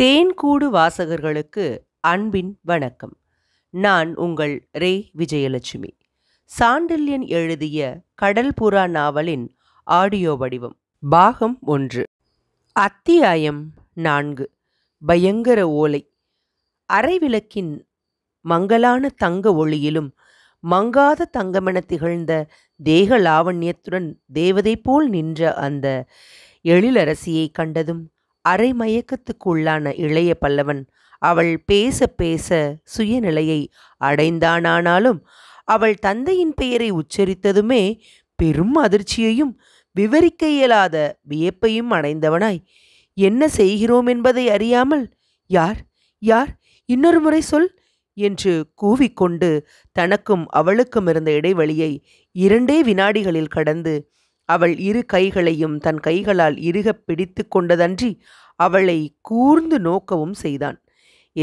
தேன்கூடு வாசகர்களுக்கு அன்பின் வணக்கம் நான் உங்கள் ரே விஜயலட்சுமி சாண்டில்யன் எழுதிய கடல் புறா நாவலின் ஆடியோ வடிவம் பாகம் ஒன்று அத்தியாயம் நான்கு பயங்கர ஓலை அரைவிளக்கின் மங்கலான தங்க ஒளியிலும் மங்காத தங்கமென திகழ்ந்த தேக லாவண்யத்துடன் தேவதை போல் நின்ற அந்த எழிலரசியை கண்டதும் அரை மயக்கத்துக்குள்ளான இளைய பல்லவன் அவள் பேச பேச சுயநிலையை அடைந்தானானாலும் அவள் தந்தையின் பெயரை உச்சரித்ததுமே பெரும் அதிர்ச்சியையும் விவரிக்க இயலாத வியப்பையும் அடைந்தவனாய் என்ன செய்கிறோம் என்பதை அறியாமல் யார் யார் இன்னொரு முறை சொல் என்று கூவிக்கொண்டு தனக்கும் அவளுக்கும் இருந்த இடைவெளியை இரண்டே வினாடிகளில் கடந்து அவள் இரு கைகளையும் தன் கைகளால் இறுகப் பிடித்து கொண்டதன்றி அவளை கூர்ந்து நோக்கவும் செய்தான்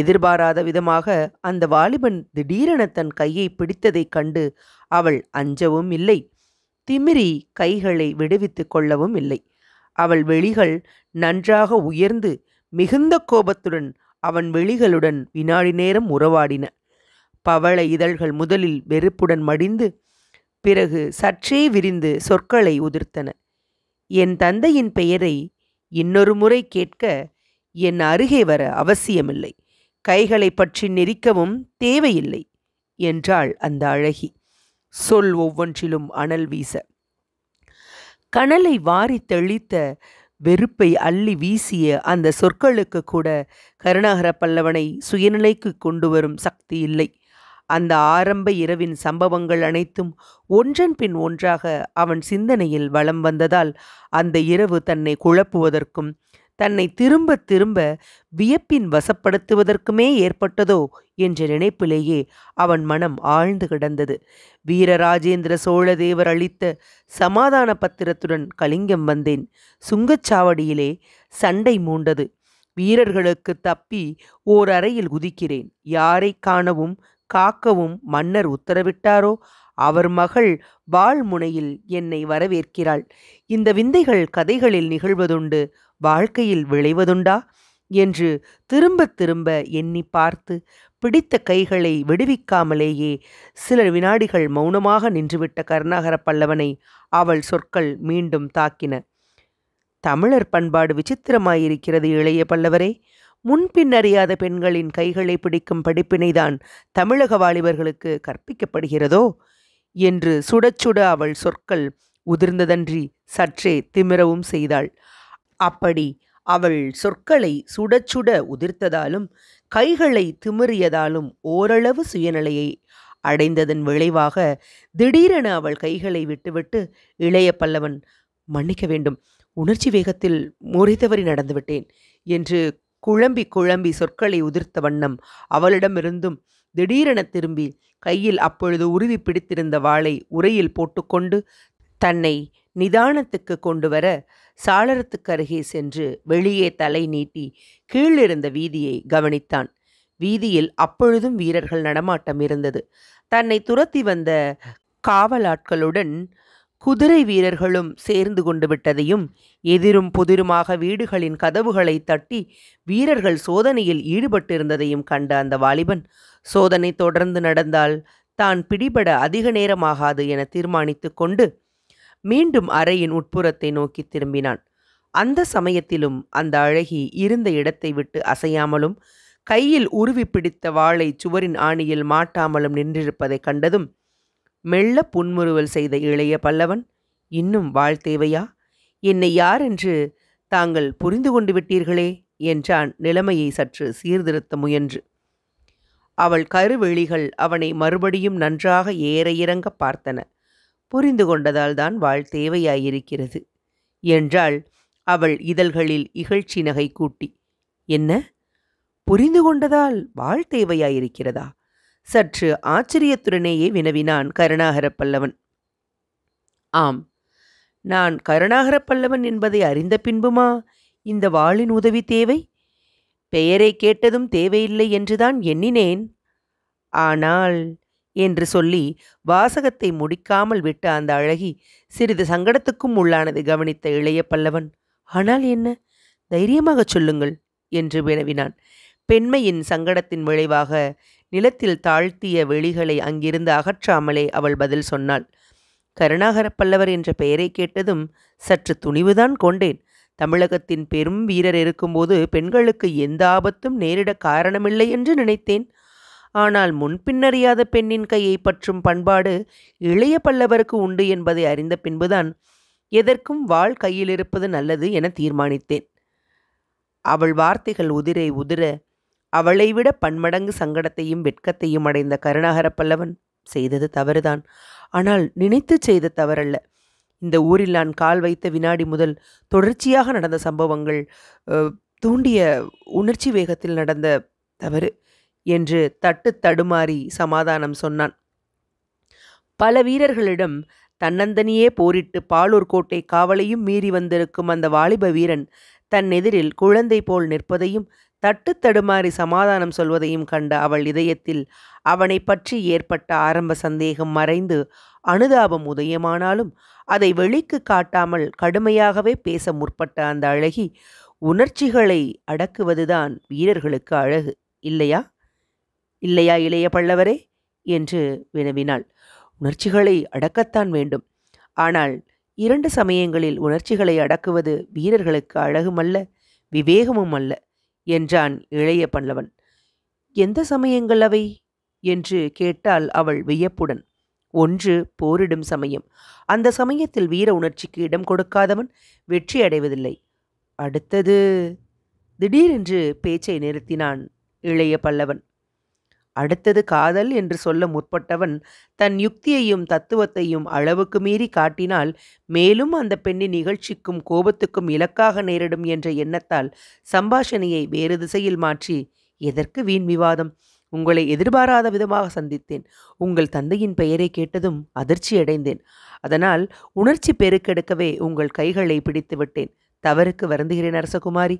எதிர்பாராத விதமாக அந்த வாலிபன் திடீரென தன் கையை பிடித்ததைக் கண்டு அவள் அஞ்சவும் இல்லை திமிரி கைகளை விடுவித்து கொள்ளவும் இல்லை அவள் வெளிகள் நன்றாக உயர்ந்து மிகுந்த கோபத்துடன் அவன் வெளிகளுடன் வினாடி நேரம் உறவாடின பவள இதழ்கள் முதலில் வெறுப்புடன் மடிந்து பிறகு சற்றே விரிந்து சொற்களை உதிர்த்தன என் தந்தையின் பெயரை இன்னொரு முறை கேட்க என் அருகே வர அவசியமில்லை கைகளை பற்றி நெரிக்கவும் தேவையில்லை என்றாள் அந்த அழகி சொல் ஒவ்வொன்றிலும் அனல் வீச கனலை வாரி தெளித்த வெறுப்பை அள்ளி வீசிய அந்த சொற்களுக்கு கூட கருணாகர பல்லவனை சுயநிலைக்கு கொண்டு வரும் சக்தி இல்லை அந்த ஆரம்ப இரவின் சம்பவங்கள் அனைத்தும் ஒன்றன் பின் ஒன்றாக அவன் சிந்தனையில் வலம் வந்ததால் அந்த இரவு தன்னை குழப்புவதற்கும் தன்னை திரும்ப திரும்ப வியப்பின் வசப்படுத்துவதற்குமே ஏற்பட்டதோ என்ற நினைப்பிலேயே அவன் மனம் ஆழ்ந்து கிடந்தது வீரராஜேந்திர சோழதேவர் அளித்த சமாதான பத்திரத்துடன் கலிங்கம் வந்தேன் சுங்கச்சாவடியிலே சண்டை மூண்டது வீரர்களுக்கு தப்பி ஓர் அறையில் குதிக்கிறேன் யாரை காணவும் காக்கவும் மன்னர் உத்தரவிட்டாரோ அவர் மகள் வாழ்முனையில் என்னை வரவேற்கிறாள் இந்த விந்தைகள் கதைகளில் நிகழ்வதுண்டு வாழ்க்கையில் விளைவதுண்டா என்று திரும்ப திரும்ப எண்ணி பார்த்து பிடித்த கைகளை விடுவிக்காமலேயே சில வினாடிகள் மௌனமாக நின்றுவிட்ட கருணாகர பல்லவனை அவள் சொற்கள் மீண்டும் தாக்கின தமிழர் பண்பாடு விசித்திரமாயிருக்கிறது இளைய பல்லவரே முன்பின் அறியாத பெண்களின் கைகளை பிடிக்கும் படிப்பினைதான் தமிழக வாலிபர்களுக்கு கற்பிக்கப்படுகிறதோ என்று சுடச்சுட அவள் சொற்கள் உதிர்ந்ததன்றி சற்றே திமிரவும் செய்தாள் அப்படி அவள் சொற்களை சுடச்சுட உதிர்த்ததாலும் கைகளை திமிறியதாலும் ஓரளவு சுயநிலையை அடைந்ததன் விளைவாக திடீரென அவள் கைகளை விட்டுவிட்டு இளைய பல்லவன் மன்னிக்க வேண்டும் உணர்ச்சி வேகத்தில் முறை தவறி நடந்துவிட்டேன் என்று குழம்பி குழம்பி சொற்களை உதிர்த்த வண்ணம் அவளிடமிருந்தும் திடீரென திரும்பி கையில் அப்பொழுது உருவி பிடித்திருந்த வாளை உரையில் போட்டுக்கொண்டு தன்னை நிதானத்துக்கு கொண்டு வர சாளரத்துக்கு அருகே சென்று வெளியே தலை நீட்டி கீழிருந்த வீதியை கவனித்தான் வீதியில் அப்பொழுதும் வீரர்கள் நடமாட்டம் இருந்தது தன்னை துரத்தி வந்த காவலாட்களுடன் குதிரை வீரர்களும் சேர்ந்து கொண்டு விட்டதையும் எதிரும் புதிருமாக வீடுகளின் கதவுகளை தட்டி வீரர்கள் சோதனையில் ஈடுபட்டிருந்ததையும் கண்ட அந்த வாலிபன் சோதனை தொடர்ந்து நடந்தால் தான் பிடிபட அதிக நேரமாகாது என தீர்மானித்து கொண்டு மீண்டும் அறையின் உட்புறத்தை நோக்கி திரும்பினான் அந்த சமயத்திலும் அந்த அழகி இருந்த இடத்தை விட்டு அசையாமலும் கையில் உருவி பிடித்த வாளை சுவரின் ஆணியில் மாட்டாமலும் நின்றிருப்பதை கண்டதும் மெல்ல புன்முறுவல் செய்த இளைய பல்லவன் இன்னும் வாழ்த்தேவையா என்னை யார் என்று தாங்கள் புரிந்து கொண்டு விட்டீர்களே என்றான் நிலைமையை சற்று சீர்திருத்த முயன்று அவள் கருவெளிகள் அவனை மறுபடியும் நன்றாக ஏற இறங்க பார்த்தன புரிந்து கொண்டதால் தான் வாழ் தேவையாயிருக்கிறது என்றாள் அவள் இதழ்களில் இகழ்ச்சி நகை கூட்டி என்ன புரிந்து கொண்டதால் வாழ் தேவையாயிருக்கிறதா சற்று ஆச்சரியத்துடனேயே வினவினான் கருணாகர பல்லவன் ஆம் நான் கருணாகர பல்லவன் என்பதை அறிந்த பின்புமா இந்த வாளின் உதவி தேவை பெயரை கேட்டதும் தேவையில்லை என்றுதான் எண்ணினேன் ஆனால் என்று சொல்லி வாசகத்தை முடிக்காமல் விட்ட அந்த அழகி சிறிது சங்கடத்துக்கும் உள்ளானது கவனித்த இளைய பல்லவன் ஆனால் என்ன தைரியமாகச் சொல்லுங்கள் என்று வினவினான் பெண்மையின் சங்கடத்தின் விளைவாக நிலத்தில் தாழ்த்திய வெளிகளை அங்கிருந்து அகற்றாமலே அவள் பதில் சொன்னாள் கருணாகர பல்லவர் என்ற பெயரை கேட்டதும் சற்று துணிவுதான் கொண்டேன் தமிழகத்தின் பெரும் வீரர் இருக்கும்போது பெண்களுக்கு எந்த ஆபத்தும் நேரிட காரணமில்லை என்று நினைத்தேன் ஆனால் முன்பின்னறியாத பெண்ணின் கையை பற்றும் பண்பாடு இளைய பல்லவருக்கு உண்டு என்பதை அறிந்த பின்புதான் எதற்கும் வாழ் கையில் இருப்பது நல்லது என தீர்மானித்தேன் அவள் வார்த்தைகள் உதிரை உதிர அவளை விட பன்மடங்கு சங்கடத்தையும் வெட்கத்தையும் அடைந்த கருணாகர பல்லவன் செய்தது தவறுதான் ஆனால் நினைத்து செய்த தவறல்ல இந்த ஊரில் நான் கால் வைத்த வினாடி முதல் தொடர்ச்சியாக நடந்த சம்பவங்கள் தூண்டிய உணர்ச்சி வேகத்தில் நடந்த தவறு என்று தட்டு தடுமாறி சமாதானம் சொன்னான் பல வீரர்களிடம் தன்னந்தனியே போரிட்டு பாலூர் கோட்டை காவலையும் மீறி வந்திருக்கும் அந்த வாலிப வீரன் தன் எதிரில் குழந்தை போல் நிற்பதையும் தட்டு தடுமாறி சமாதானம் சொல்வதையும் கண்ட அவள் இதயத்தில் அவனை பற்றி ஏற்பட்ட ஆரம்ப சந்தேகம் மறைந்து அனுதாபம் உதயமானாலும் அதை வெளிக்கு காட்டாமல் கடுமையாகவே பேச முற்பட்ட அந்த அழகி உணர்ச்சிகளை அடக்குவதுதான் வீரர்களுக்கு அழகு இல்லையா இல்லையா இளைய பல்லவரே என்று வினவினாள் உணர்ச்சிகளை அடக்கத்தான் வேண்டும் ஆனால் இரண்டு சமயங்களில் உணர்ச்சிகளை அடக்குவது வீரர்களுக்கு அழகுமல்ல விவேகமும் அல்ல என்றான் இளைய பல்லவன் எந்த சமயங்கள் அவை என்று கேட்டாள் அவள் வியப்புடன் ஒன்று போரிடும் சமயம் அந்த சமயத்தில் வீர உணர்ச்சிக்கு இடம் கொடுக்காதவன் வெற்றி அடைவதில்லை அடுத்தது திடீரென்று பேச்சை நிறுத்தினான் இளைய பல்லவன் அடுத்தது காதல் என்று சொல்ல முற்பட்டவன் தன் யுக்தியையும் தத்துவத்தையும் அளவுக்கு மீறி காட்டினால் மேலும் அந்த பெண்ணின் நிகழ்ச்சிக்கும் கோபத்துக்கும் இலக்காக நேரிடும் என்ற எண்ணத்தால் சம்பாஷணையை வேறு திசையில் மாற்றி எதற்கு வீண் விவாதம் உங்களை எதிர்பாராத விதமாக சந்தித்தேன் உங்கள் தந்தையின் பெயரை கேட்டதும் அதிர்ச்சி அடைந்தேன் அதனால் உணர்ச்சி பெருக்கெடுக்கவே உங்கள் கைகளை பிடித்து விட்டேன் தவறுக்கு வருந்துகிறேன் அரசகுமாரி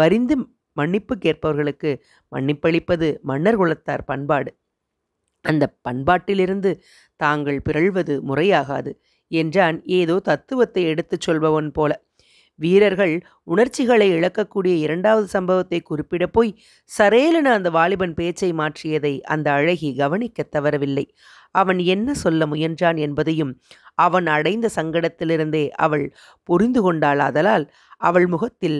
வரிந்து மன்னிப்பு கேட்பவர்களுக்கு மன்னிப்பளிப்பது மன்னர் குலத்தார் பண்பாடு அந்த பண்பாட்டிலிருந்து தாங்கள் பிறழ்வது முறையாகாது என்றான் ஏதோ தத்துவத்தை எடுத்துச் சொல்பவன் போல வீரர்கள் உணர்ச்சிகளை இழக்கக்கூடிய இரண்டாவது சம்பவத்தை குறிப்பிட போய் சரேலன அந்த வாலிபன் பேச்சை மாற்றியதை அந்த அழகி கவனிக்க தவறவில்லை அவன் என்ன சொல்ல முயன்றான் என்பதையும் அவன் அடைந்த சங்கடத்திலிருந்தே அவள் புரிந்து கொண்டாள் அதலால் அவள் முகத்தில்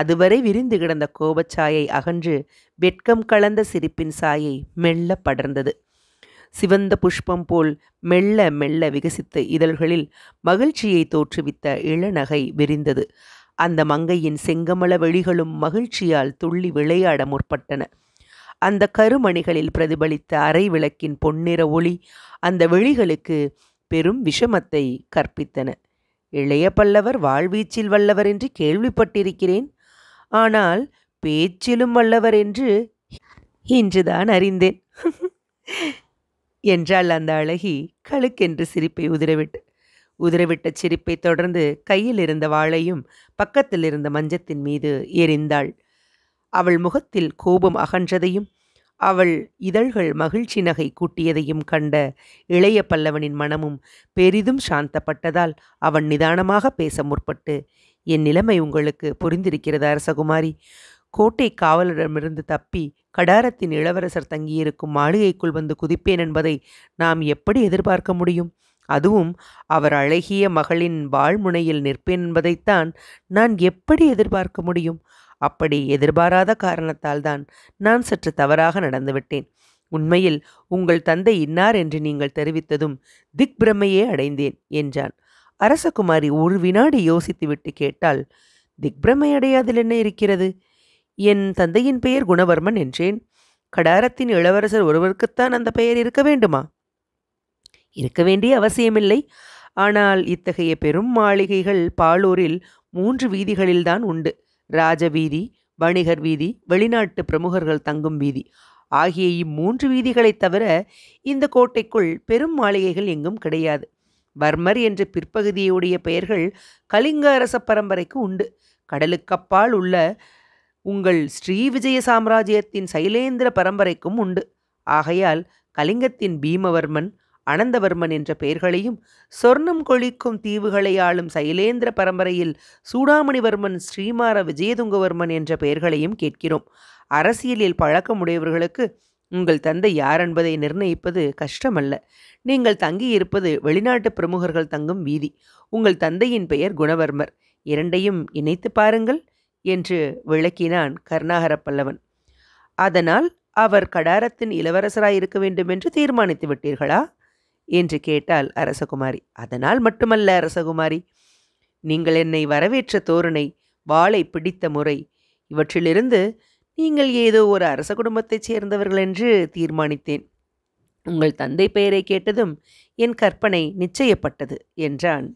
அதுவரை விரிந்து கிடந்த கோபச்சாயை அகன்று வெட்கம் கலந்த சிரிப்பின் சாயை மெல்ல படர்ந்தது சிவந்த புஷ்பம் போல் மெல்ல மெல்ல விகசித்த இதழ்களில் மகிழ்ச்சியை தோற்றுவித்த இளநகை விரிந்தது அந்த மங்கையின் செங்கமல வெளிகளும் மகிழ்ச்சியால் துள்ளி விளையாட முற்பட்டன அந்த கருமணிகளில் பிரதிபலித்த அரை விளக்கின் பொன்னிற ஒளி அந்த வெளிகளுக்கு பெரும் விஷமத்தை கற்பித்தன இளைய பல்லவர் வாழ்வீச்சில் வல்லவர் என்று கேள்விப்பட்டிருக்கிறேன் ஆனால் பேச்சிலும் வல்லவர் என்று இன்றுதான் அறிந்தேன் என்றாள் அந்த அழகி கழுக்கென்று சிரிப்பை உதிரவிட்டு உதிரவிட்ட சிரிப்பை தொடர்ந்து கையில் இருந்த வாளையும் பக்கத்தில் இருந்த மஞ்சத்தின் மீது எரிந்தாள் அவள் முகத்தில் கோபம் அகன்றதையும் அவள் இதழ்கள் மகிழ்ச்சி நகை கூட்டியதையும் கண்ட இளைய பல்லவனின் மனமும் பெரிதும் சாந்தப்பட்டதால் அவன் நிதானமாக பேச முற்பட்டு என் நிலைமை உங்களுக்கு புரிந்திருக்கிறதா அரசகுமாரி கோட்டை காவலரிடமிருந்து தப்பி கடாரத்தின் இளவரசர் தங்கியிருக்கும் மாளிகைக்குள் வந்து குதிப்பேன் என்பதை நாம் எப்படி எதிர்பார்க்க முடியும் அதுவும் அவர் அழகிய மகளின் வாழ்முனையில் நிற்பேன் என்பதைத்தான் நான் எப்படி எதிர்பார்க்க முடியும் அப்படி எதிர்பாராத காரணத்தால் தான் நான் சற்று தவறாக நடந்துவிட்டேன் உண்மையில் உங்கள் தந்தை இன்னார் என்று நீங்கள் தெரிவித்ததும் திக் பிரமையே அடைந்தேன் என்றான் அரசகுமாரி ஒரு வினாடி யோசித்துவிட்டு கேட்டால் திக்பிரமையடையாதில் என்ன இருக்கிறது என் தந்தையின் பெயர் குணவர்மன் என்றேன் கடாரத்தின் இளவரசர் ஒருவருக்குத்தான் அந்த பெயர் இருக்க வேண்டுமா இருக்க வேண்டிய அவசியமில்லை ஆனால் இத்தகைய பெரும் மாளிகைகள் பாலூரில் மூன்று வீதிகளில்தான் உண்டு ராஜவீதி வணிகர் வீதி வெளிநாட்டு பிரமுகர்கள் தங்கும் வீதி ஆகிய இம்மூன்று வீதிகளைத் தவிர இந்த கோட்டைக்குள் பெரும் மாளிகைகள் எங்கும் கிடையாது பர்மர் என்ற பிற்பகுதியுடைய பெயர்கள் கலிங்க அரச பரம்பரைக்கு உண்டு கடலுக்கப்பால் உள்ள உங்கள் ஸ்ரீ விஜய சாம்ராஜ்யத்தின் சைலேந்திர பரம்பரைக்கும் உண்டு ஆகையால் கலிங்கத்தின் பீமவர்மன் அனந்தவர்மன் என்ற பெயர்களையும் சொர்ணம் கொழிக்கும் தீவுகளை ஆளும் சைலேந்திர பரம்பரையில் சூடாமணிவர்மன் ஸ்ரீமார விஜயதுங்கவர்மன் என்ற பெயர்களையும் கேட்கிறோம் அரசியலில் பழக்கமுடையவர்களுக்கு உங்கள் தந்தை யார் என்பதை நிர்ணயிப்பது கஷ்டமல்ல நீங்கள் தங்கியிருப்பது வெளிநாட்டு பிரமுகர்கள் தங்கும் வீதி உங்கள் தந்தையின் பெயர் குணவர்மர் இரண்டையும் இணைத்து பாருங்கள் என்று விளக்கினான் கருணாகர பல்லவன் அதனால் அவர் கடாரத்தின் இளவரசராயிருக்க இருக்க வேண்டும் என்று தீர்மானித்து விட்டீர்களா என்று கேட்டால் அரசகுமாரி அதனால் மட்டுமல்ல அரசகுமாரி நீங்கள் என்னை வரவேற்ற தோரணை வாளை பிடித்த முறை இவற்றிலிருந்து நீங்கள் ஏதோ ஒரு அரச குடும்பத்தைச் சேர்ந்தவர்கள் என்று தீர்மானித்தேன் உங்கள் தந்தை பெயரை கேட்டதும் என் கற்பனை நிச்சயப்பட்டது என்றான்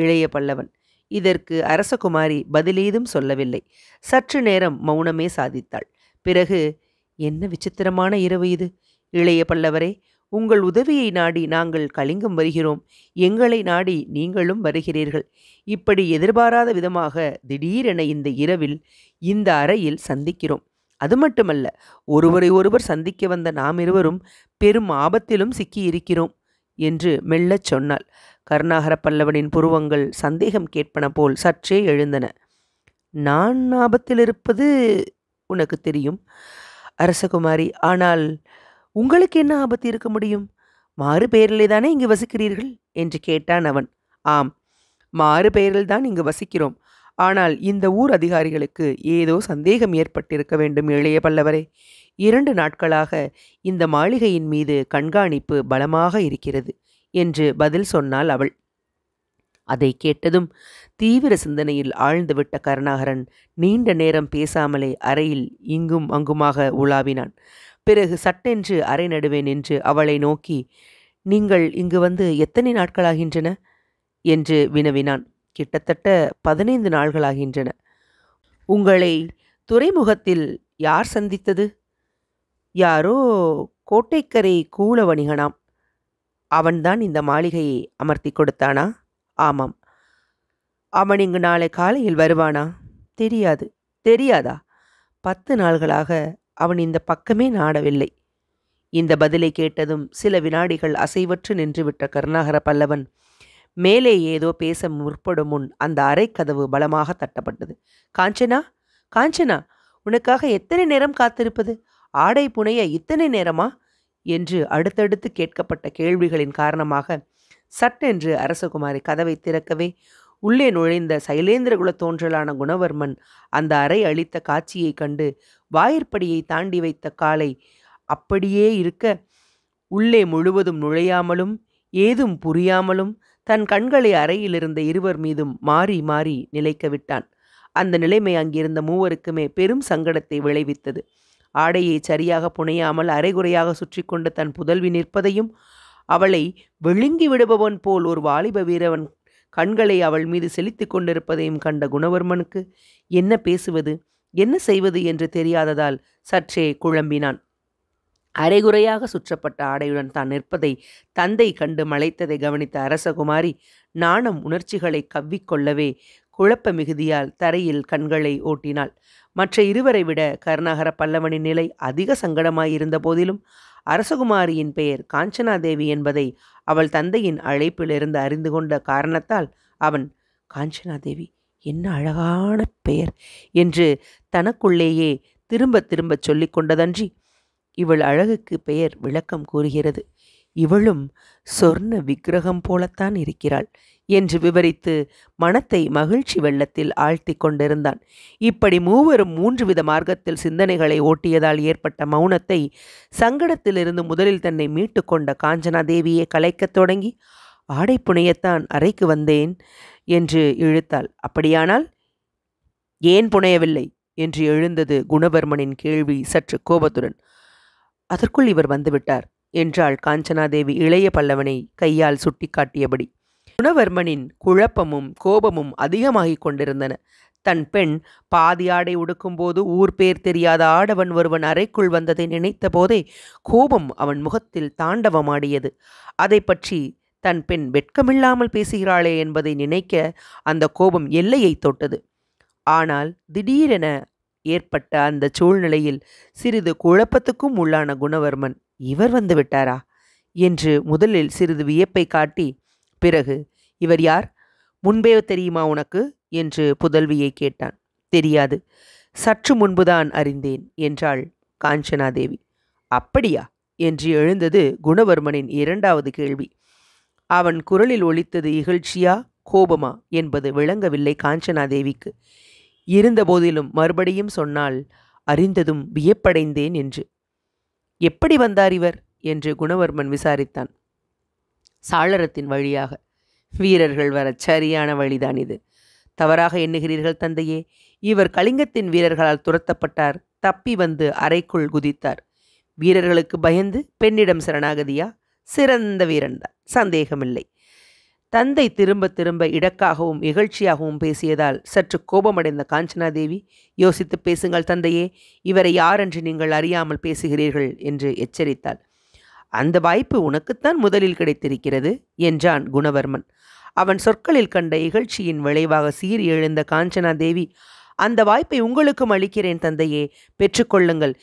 இளைய பல்லவன் இதற்கு அரசகுமாரி பதிலீதும் சொல்லவில்லை சற்று நேரம் மௌனமே சாதித்தாள் பிறகு என்ன விசித்திரமான இரவு இது இளைய பல்லவரே உங்கள் உதவியை நாடி நாங்கள் கலிங்கம் வருகிறோம் எங்களை நாடி நீங்களும் வருகிறீர்கள் இப்படி எதிர்பாராத விதமாக திடீரென இந்த இரவில் இந்த அறையில் சந்திக்கிறோம் அது மட்டுமல்ல ஒருவரை ஒருவர் சந்திக்க வந்த நாம் இருவரும் பெரும் ஆபத்திலும் சிக்கியிருக்கிறோம் என்று மெல்லச் சொன்னாள் கருணாகர பல்லவனின் புருவங்கள் சந்தேகம் கேட்பன போல் சற்றே எழுந்தன நான் ஆபத்தில் இருப்பது உனக்கு தெரியும் அரசகுமாரி ஆனால் உங்களுக்கு என்ன ஆபத்து இருக்க முடியும் மாறு பெயரிலே தானே இங்கு வசிக்கிறீர்கள் என்று கேட்டான் அவன் ஆம் மாறு பெயரில் தான் இங்கு வசிக்கிறோம் ஆனால் இந்த ஊர் அதிகாரிகளுக்கு ஏதோ சந்தேகம் ஏற்பட்டிருக்க வேண்டும் இளைய பல்லவரே இரண்டு நாட்களாக இந்த மாளிகையின் மீது கண்காணிப்பு பலமாக இருக்கிறது என்று பதில் சொன்னாள் அவள் அதை கேட்டதும் தீவிர சிந்தனையில் ஆழ்ந்துவிட்ட கருணாகரன் நீண்ட நேரம் பேசாமலே அறையில் இங்கும் அங்குமாக உலாவினான் பிறகு சட்டென்று அறை நடுவே நின்று அவளை நோக்கி நீங்கள் இங்கு வந்து எத்தனை நாட்களாகின்றன என்று வினவினான் கிட்டத்தட்ட பதினைந்து நாள்களாகின்றன உங்களை துறைமுகத்தில் யார் சந்தித்தது யாரோ கோட்டைக்கரை கூல வணிகனாம் அவன்தான் இந்த மாளிகையை அமர்த்தி கொடுத்தானா ஆமாம் அவன் இங்கு நாளை காலையில் வருவானா தெரியாது தெரியாதா பத்து நாள்களாக அவன் இந்த பக்கமே நாடவில்லை இந்த பதிலை கேட்டதும் சில வினாடிகள் அசைவற்று நின்றுவிட்ட கருணாகர பல்லவன் மேலே ஏதோ பேச முற்படும் முன் அந்த அறைக்கதவு பலமாக தட்டப்பட்டது காஞ்சனா காஞ்சனா உனக்காக எத்தனை நேரம் காத்திருப்பது ஆடை புனைய இத்தனை நேரமா என்று அடுத்தடுத்து கேட்கப்பட்ட கேள்விகளின் காரணமாக சட்டென்று அரசகுமாரி கதவை திறக்கவே உள்ளே நுழைந்த சைலேந்திரகுல தோன்றலான குணவர்மன் அந்த அறை அளித்த காட்சியை கண்டு வாயிற்படியை தாண்டி வைத்த காலை அப்படியே இருக்க உள்ளே முழுவதும் நுழையாமலும் ஏதும் புரியாமலும் தன் கண்களை அறையிலிருந்த இருவர் மீதும் மாறி மாறி நிலைக்க விட்டான் அந்த நிலைமை அங்கிருந்த மூவருக்குமே பெரும் சங்கடத்தை விளைவித்தது ஆடையை சரியாக புனையாமல் அரைகுறையாக சுற்றி கொண்டு தன் புதல்வி நிற்பதையும் அவளை விழுங்கி விடுபவன் போல் ஒரு வாலிப வீரவன் கண்களை அவள் மீது செலுத்தி கொண்டிருப்பதையும் கண்ட குணவர்மனுக்கு என்ன பேசுவது என்ன செய்வது என்று தெரியாததால் சற்றே குழம்பினான் அரைகுறையாக சுற்றப்பட்ட ஆடையுடன் தான் நிற்பதை தந்தை கண்டு மலைத்ததை கவனித்த அரசகுமாரி நாணம் உணர்ச்சிகளை கவ்விக்கொள்ளவே குழப்ப மிகுதியால் தரையில் கண்களை ஓட்டினாள் மற்ற இருவரை விட கருணாகர பல்லவனின் நிலை அதிக சங்கடமாயிருந்த போதிலும் அரசகுமாரியின் பெயர் காஞ்சனாதேவி என்பதை அவள் தந்தையின் அழைப்பிலிருந்து அறிந்து கொண்ட காரணத்தால் அவன் காஞ்சனாதேவி என்ன அழகான பெயர் என்று தனக்குள்ளேயே திரும்ப திரும்ப சொல்லிக்கொண்டதன்றி கொண்டதன்றி இவள் அழகுக்கு பெயர் விளக்கம் கூறுகிறது இவளும் சொர்ண விக்கிரகம் போலத்தான் இருக்கிறாள் என்று விவரித்து மனத்தை மகிழ்ச்சி வெள்ளத்தில் ஆழ்த்தி கொண்டிருந்தான் இப்படி மூவரும் மூன்று வித மார்க்கத்தில் சிந்தனைகளை ஓட்டியதால் ஏற்பட்ட மௌனத்தை சங்கடத்திலிருந்து முதலில் தன்னை மீட்டு கொண்ட காஞ்சனா தேவியை கலைக்கத் தொடங்கி ஆடை புனையத்தான் அறைக்கு வந்தேன் என்று இழுத்தாள் அப்படியானால் ஏன் புனையவில்லை என்று எழுந்தது குணவர்மனின் கேள்வி சற்று கோபத்துடன் அதற்குள் இவர் வந்துவிட்டார் என்றாள் காஞ்சனாதேவி இளைய பல்லவனை கையால் சுட்டிக்காட்டியபடி குணவர்மனின் குழப்பமும் கோபமும் அதிகமாகிக் கொண்டிருந்தன தன் பெண் பாதி ஆடை உடுக்கும்போது ஊர் பேர் தெரியாத ஆடவன் ஒருவன் அறைக்குள் வந்ததை நினைத்த போதே கோபம் அவன் முகத்தில் தாண்டவமாடியது அதை பற்றி தன் பெண் வெட்கமில்லாமல் பேசுகிறாளே என்பதை நினைக்க அந்த கோபம் எல்லையை தொட்டது ஆனால் திடீரென ஏற்பட்ட அந்த சூழ்நிலையில் சிறிது குழப்பத்துக்கும் உள்ளான குணவர்மன் இவர் வந்து விட்டாரா என்று முதலில் சிறிது வியப்பை காட்டி பிறகு இவர் யார் முன்பே தெரியுமா உனக்கு என்று புதல்வியை கேட்டான் தெரியாது சற்று முன்புதான் அறிந்தேன் என்றாள் காஞ்சனாதேவி அப்படியா என்று எழுந்தது குணவர்மனின் இரண்டாவது கேள்வி அவன் குரலில் ஒழித்தது இகழ்ச்சியா கோபமா என்பது விளங்கவில்லை காஞ்சனாதேவிக்கு இருந்தபோதிலும் மறுபடியும் சொன்னால் அறிந்ததும் வியப்படைந்தேன் என்று எப்படி வந்தார் இவர் என்று குணவர்மன் விசாரித்தான் சாளரத்தின் வழியாக வீரர்கள் வர சரியான வழிதான் இது தவறாக எண்ணுகிறீர்கள் தந்தையே இவர் கலிங்கத்தின் வீரர்களால் துரத்தப்பட்டார் தப்பி வந்து அறைக்குள் குதித்தார் வீரர்களுக்கு பயந்து பெண்ணிடம் சரணாகதியா சிறந்த வீரன்தான் சந்தேகமில்லை தந்தை திரும்ப திரும்ப இடக்காகவும் இகழ்ச்சியாகவும் பேசியதால் சற்று கோபமடைந்த காஞ்சனாதேவி யோசித்து பேசுங்கள் தந்தையே இவரை யாரென்று நீங்கள் அறியாமல் பேசுகிறீர்கள் என்று எச்சரித்தாள் அந்த வாய்ப்பு உனக்குத்தான் முதலில் கிடைத்திருக்கிறது என்றான் குணவர்மன் அவன் சொற்களில் கண்ட இகழ்ச்சியின் விளைவாக சீறி எழுந்த காஞ்சனாதேவி அந்த வாய்ப்பை உங்களுக்கும் அளிக்கிறேன் தந்தையே பெற்றுக்கொள்ளுங்கள்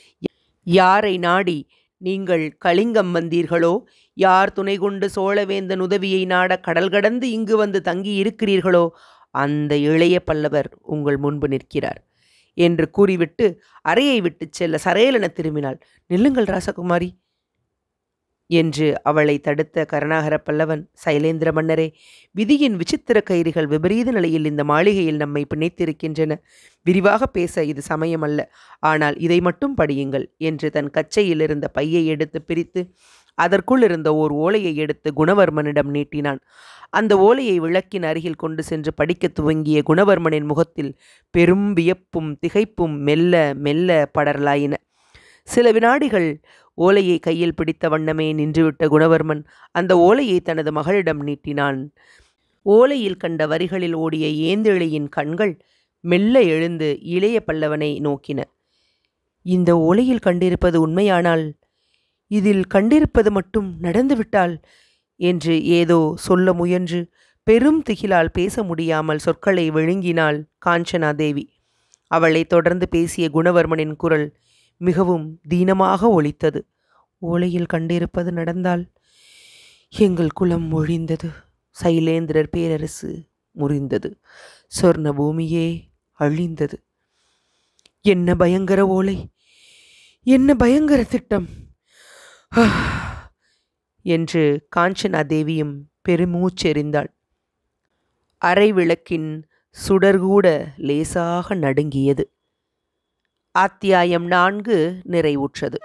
யாரை நாடி நீங்கள் கலிங்கம் வந்தீர்களோ யார் துணை கொண்டு சோழவேந்தன் உதவியை நாட கடல் கடந்து இங்கு வந்து தங்கி இருக்கிறீர்களோ அந்த இளைய பல்லவர் உங்கள் முன்பு நிற்கிறார் என்று கூறிவிட்டு அறையை விட்டு செல்ல சரையலென திரும்பினாள் நில்லுங்கள் ராசகுமாரி என்று அவளை தடுத்த கருணாகர பல்லவன் சைலேந்திர மன்னரே விதியின் விசித்திர கயிறுகள் விபரீத நிலையில் இந்த மாளிகையில் நம்மை பிணைத்திருக்கின்றன விரிவாக பேச இது சமயம் அல்ல ஆனால் இதை மட்டும் படியுங்கள் என்று தன் கச்சையில் இருந்த பையை எடுத்து பிரித்து அதற்குள் இருந்த ஓர் ஓலையை எடுத்து குணவர்மனிடம் நீட்டினான் அந்த ஓலையை விளக்கின் அருகில் கொண்டு சென்று படிக்க துவங்கிய குணவர்மனின் முகத்தில் பெரும் வியப்பும் திகைப்பும் மெல்ல மெல்ல படரலாயின சில வினாடிகள் ஓலையை கையில் பிடித்த வண்ணமே நின்றுவிட்ட குணவர்மன் அந்த ஓலையை தனது மகளிடம் நீட்டினான் ஓலையில் கண்ட வரிகளில் ஓடிய ஏந்தெளியின் கண்கள் மெல்ல எழுந்து இளைய பல்லவனை நோக்கின இந்த ஓலையில் கண்டிருப்பது உண்மையானால் இதில் கண்டிருப்பது மட்டும் நடந்துவிட்டால் என்று ஏதோ சொல்ல முயன்று பெரும் திகிலால் பேச முடியாமல் சொற்களை விழுங்கினாள் காஞ்சனா தேவி அவளை தொடர்ந்து பேசிய குணவர்மனின் குரல் மிகவும் தீனமாக ஒழித்தது ஓலையில் கண்டிருப்பது நடந்தால் எங்கள் குலம் ஒழிந்தது சைலேந்திரர் பேரரசு முறிந்தது சொர்ண பூமியே அழிந்தது என்ன பயங்கர ஓலை என்ன பயங்கர திட்டம் என்று காஞ்சனா தேவியும் பெருமூச்செறிந்தாள் அரை விளக்கின் சுடர்கூட லேசாக நடுங்கியது அத்தியாயம் நான்கு நிறைவுற்றது